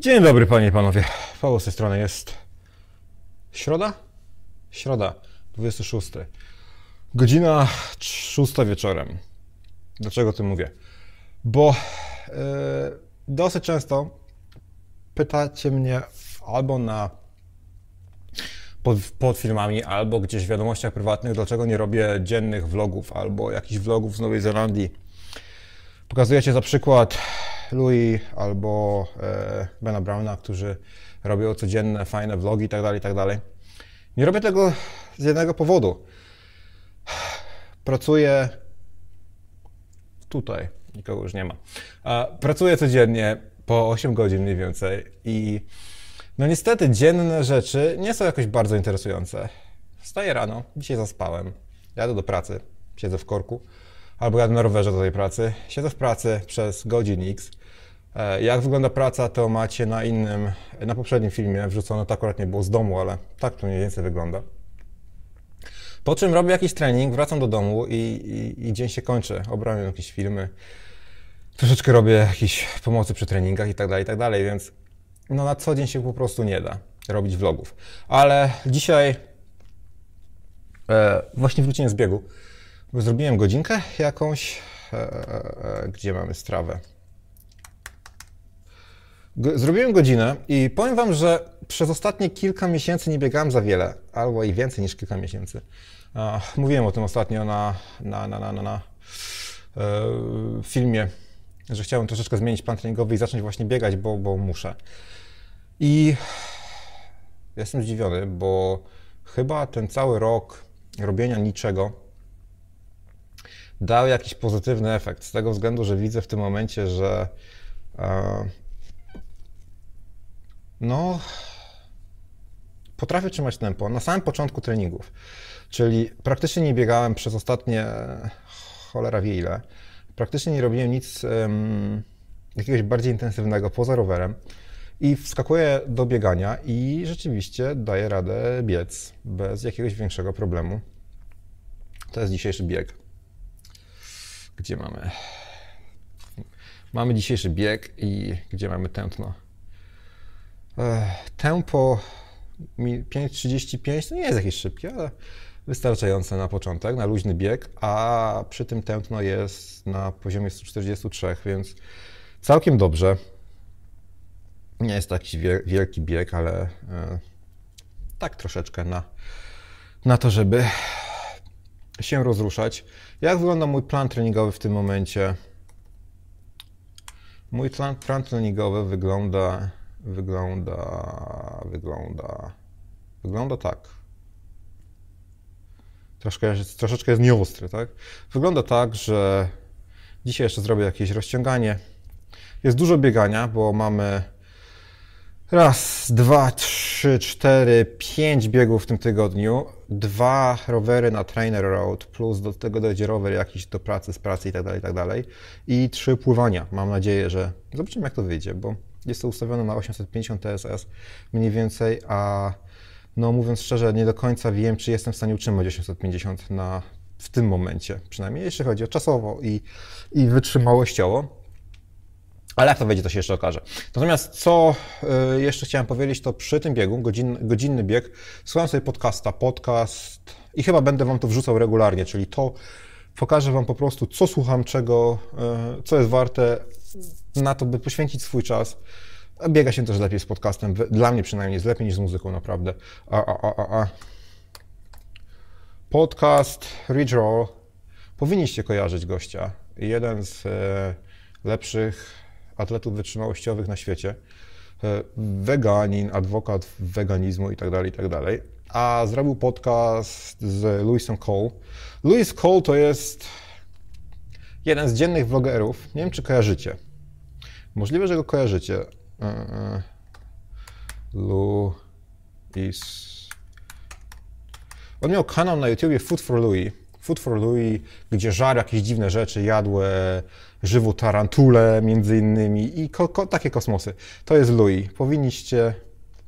Dzień dobry panie i panowie. Paweł z tej strony jest środa? Środa, 26. Godzina 6 wieczorem. Dlaczego o tym mówię? Bo yy, dosyć często pytacie mnie albo na pod, pod, filmami, albo gdzieś w wiadomościach prywatnych, dlaczego nie robię dziennych vlogów albo jakichś vlogów z Nowej Zelandii. Pokazujecie za przykład Louis albo e, Bena Browna, którzy robią codzienne fajne vlogi itd., tak itd. Tak nie robię tego z jednego powodu pracuję tutaj, nikogo już nie ma. Pracuję codziennie po 8 godzin mniej więcej i no niestety dzienne rzeczy nie są jakoś bardzo interesujące. Wstaję rano, dzisiaj zaspałem, jadę do pracy, siedzę w korku, albo jadę na rowerze do tej pracy, siedzę w pracy przez godzin x. E, jak wygląda praca, to macie na innym, na poprzednim filmie wrzucone, to tak akurat nie było z domu, ale tak to mniej więcej wygląda. Po czym robię jakiś trening, wracam do domu i, i, i dzień się kończy. Obrałem jakieś filmy, troszeczkę robię jakieś pomocy przy treningach i tak dalej, i tak dalej, więc no na co dzień się po prostu nie da robić vlogów. Ale dzisiaj e, właśnie wróciłem z biegu, bo zrobiłem godzinkę jakąś, e, e, e gdzie mamy strawę. Zrobiłem godzinę i powiem wam, że przez ostatnie kilka miesięcy nie biegałem za wiele, albo i więcej niż kilka miesięcy. Mówiłem o tym ostatnio na, na, na, na, na, na yy, filmie, że chciałem troszeczkę zmienić plan treningowy i zacząć właśnie biegać, bo, bo muszę. I jestem zdziwiony, bo chyba ten cały rok robienia niczego dał jakiś pozytywny efekt, z tego względu, że widzę w tym momencie, że e, no, potrafię trzymać tempo na samym początku treningów. Czyli praktycznie nie biegałem przez ostatnie cholera wie ile. Praktycznie nie robiłem nic um, jakiegoś bardziej intensywnego poza rowerem. I wskakuję do biegania i rzeczywiście daję radę biec bez jakiegoś większego problemu. To jest dzisiejszy bieg. Gdzie mamy? Mamy dzisiejszy bieg i gdzie mamy tętno? Tempo 5.35 to nie jest jakieś szybkie, ale wystarczające na początek, na luźny bieg, a przy tym tętno jest na poziomie 143, więc całkiem dobrze. Nie jest taki wielki bieg, ale e, tak troszeczkę na, na to, żeby się rozruszać. Jak wygląda mój plan treningowy w tym momencie? Mój plan, plan treningowy wygląda wygląda, wygląda, wygląda tak. Troszkę, troszeczkę jest nieostry, tak? Wygląda tak, że dzisiaj jeszcze zrobię jakieś rozciąganie. Jest dużo biegania, bo mamy Raz, dwa, trzy, cztery, pięć biegów w tym tygodniu. Dwa rowery na trainer road, plus do tego dojdzie rower jakiś do pracy, z pracy i tak dalej, i tak dalej. I trzy pływania. Mam nadzieję, że... Zobaczymy jak to wyjdzie, bo jest to ustawione na 850 TSS mniej więcej, a no mówiąc szczerze, nie do końca wiem, czy jestem w stanie utrzymać 850 na, w tym momencie, przynajmniej jeśli chodzi o czasowo i, i wytrzymałościowo. Ale jak to będzie, to się jeszcze okaże. Natomiast co y, jeszcze chciałem powiedzieć, to przy tym biegu, godzin, godzinny bieg, słucham sobie podcasta, podcast i chyba będę Wam to wrzucał regularnie, czyli to pokażę Wam po prostu, co słucham, czego, y, co jest warte na to, by poświęcić swój czas. Biega się też lepiej z podcastem, dla mnie przynajmniej jest lepiej niż z muzyką, naprawdę. A, a, a, a. Podcast Ridge Roll. Powinniście kojarzyć gościa. Jeden z y, lepszych atletów wytrzymałościowych na świecie. E, weganin, adwokat weganizmu itd., tak itd. Tak A zrobił podcast z Louisem Cole. Louis Cole to jest jeden z dziennych vlogerów. Nie wiem, czy kojarzycie. Możliwe, że go kojarzycie. E, e, Louis. On miał kanał na YouTubie Food for Louis Food for Louis, gdzie żarł jakieś dziwne rzeczy, jadłe żywą tarantulę między innymi i ko ko takie kosmosy. To jest Louis. Powinniście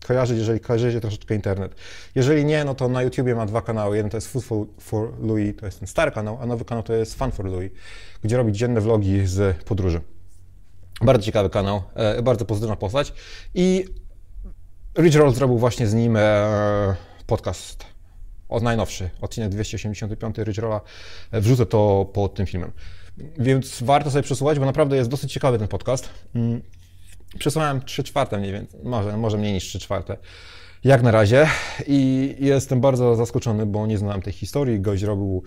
kojarzyć, jeżeli kojarzycie troszeczkę internet. Jeżeli nie, no to na YouTubie ma dwa kanały. Jeden to jest Food for, for Louis, to jest ten stary kanał, a nowy kanał to jest Fun for Louis, gdzie robi dzienne vlogi z podróży. Bardzo ciekawy kanał, e, bardzo pozytywna postać i Rich Roll zrobił właśnie z nim e, podcast od najnowszy, odcinek 285 Ridge wrzucę to pod tym filmem. Więc warto sobie przesłuchać, bo naprawdę jest dosyć ciekawy ten podcast. Mm, Przesuwałem 3 czwarte mniej więcej, może, może mniej niż 3 czwarte. Jak na razie i jestem bardzo zaskoczony, bo nie znałem tej historii. Gość robił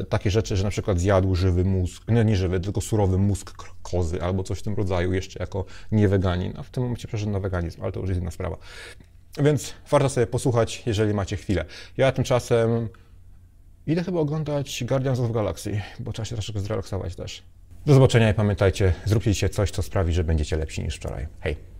e, takie rzeczy, że na przykład zjadł żywy mózg, nie, nie żywy, tylko surowy mózg kozy albo coś w tym rodzaju jeszcze jako nieweganin. A w tym momencie przeszedł na weganizm, ale to już jest inna sprawa. Więc warto sobie posłuchać, jeżeli macie chwilę. Ja tymczasem idę chyba oglądać Guardians of Galaxy, bo trzeba się troszeczkę zrelaksować też. Do zobaczenia i pamiętajcie, zróbcie dzisiaj coś, co sprawi, że będziecie lepsi niż wczoraj. Hej!